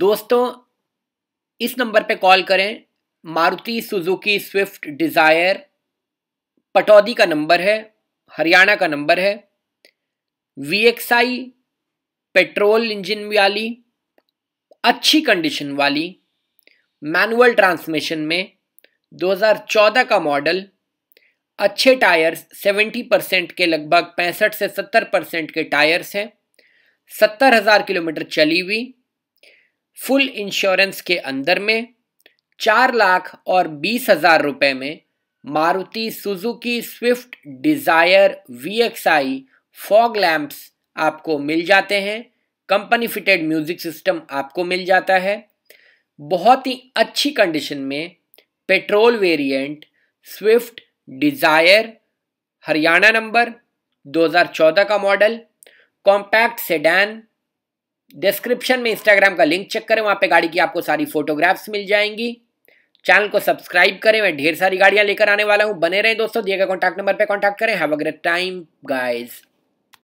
दोस्तों इस नंबर पे कॉल करें Maruti Suzuki Swift Dzire Pataudi का नंबर है हरियाणा का नंबर है V X I petrol engine वाली अच्छी कंडीशन वाली मैनुअल ट्रांसमिशन में 2014 का मॉडल अच्छे टायर्स 70 परसेंट के लगभग पैंसठ से 70 परसेंट के टायर्स हैं सत्तर हज़ार किलोमीटर चली हुई फुल इंश्योरेंस के अंदर में चार लाख और बीस हजार रुपये में Maruti Suzuki Swift Dzire V X I fog lamps आपको मिल जाते हैं कंपनी फिटेड म्यूजिक सिस्टम आपको मिल जाता है बहुत ही अच्छी कंडीशन में petrol variant Swift Dzire Haryana number 2014 का मॉडल कॉम्पैक्ट सेडान डिस्क्रिप्शन में इंस्टाग्राम का लिंक चेक करें वहाँ पे गाड़ी की आपको सारी फोटोग्राफ्स मिल जाएंगी चैनल को सब्सक्राइब करें मैं ढेर सारी गाड़ियाँ लेकर आने वाला हूँ बने रहें दोस्तों दिए गए कॉन्टैक्ट नंबर पर कॉन्टैक्ट करें have a great time guys